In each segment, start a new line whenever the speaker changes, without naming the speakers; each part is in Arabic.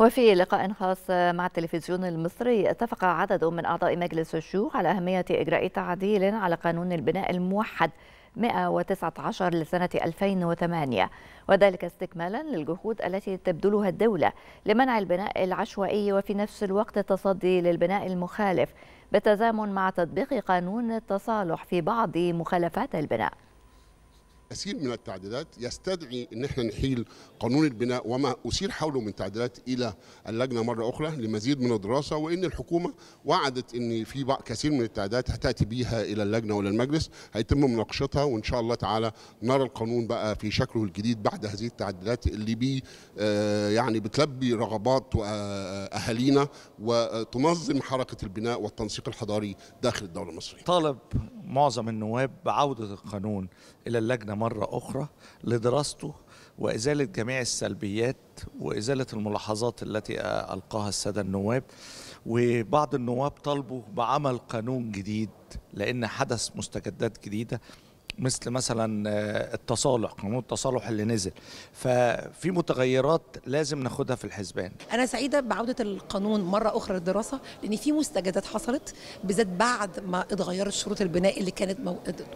وفي لقاء خاص مع التلفزيون المصري اتفق عدد من أعضاء مجلس الشيوخ على أهمية إجراء تعديل على قانون البناء الموحد 119 لسنة 2008 وذلك استكمالا للجهود التي تبذلها الدولة لمنع البناء العشوائي وفي نفس الوقت التصدي للبناء المخالف بالتزامن مع تطبيق قانون التصالح في بعض مخالفات البناء
كثير من التعديلات يستدعي ان احنا نحيل قانون البناء وما اثير حوله من تعديلات الى اللجنه مره اخرى لمزيد من الدراسه وان الحكومه وعدت ان في كثير من التعديلات هتاتي بيها الى اللجنه والى المجلس هيتم مناقشتها وان شاء الله تعالى نرى القانون بقى في شكله الجديد بعد هذه التعديلات اللي بي آه، يعني بتلبي رغبات آه، اهالينا وتنظم حركه البناء والتنسيق
الحضاري داخل الدوله المصريه. طالب معظم النواب بعوده القانون الى اللجنه مرة أخرى لدراسته وإزالة جميع السلبيات وإزالة الملاحظات التي ألقاها السادة النواب وبعض النواب طالبوا بعمل قانون جديد لأن حدث مستجدات جديدة مثل مثلا آه، التصالح قانون التصالح اللي نزل ففي متغيرات لازم ناخدها في الحسبان
انا سعيده بعوده القانون مره اخرى للدراسه لان في مستجدات حصلت بالذات بعد ما اتغيرت شروط البناء اللي كانت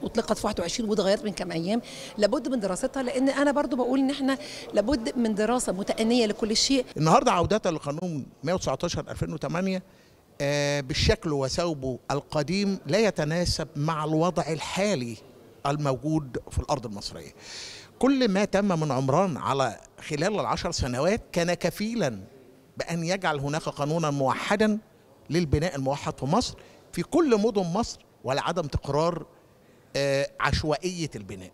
اطلقت في 21 واتغيرت من كام ايام لابد من دراستها لان انا برضو بقول ان احنا لابد من دراسه متأنيه لكل شيء
النهارده عودة لقانون 119 2008 بالشكل وثوبه القديم لا يتناسب مع الوضع الحالي الموجود في الأرض المصرية كل ما تم من عمران على خلال العشر سنوات كان كفيلا بأن يجعل هناك قانونا موحدا للبناء الموحد في مصر في كل مدن مصر ولعدم تكرار آه، عشوائية البناء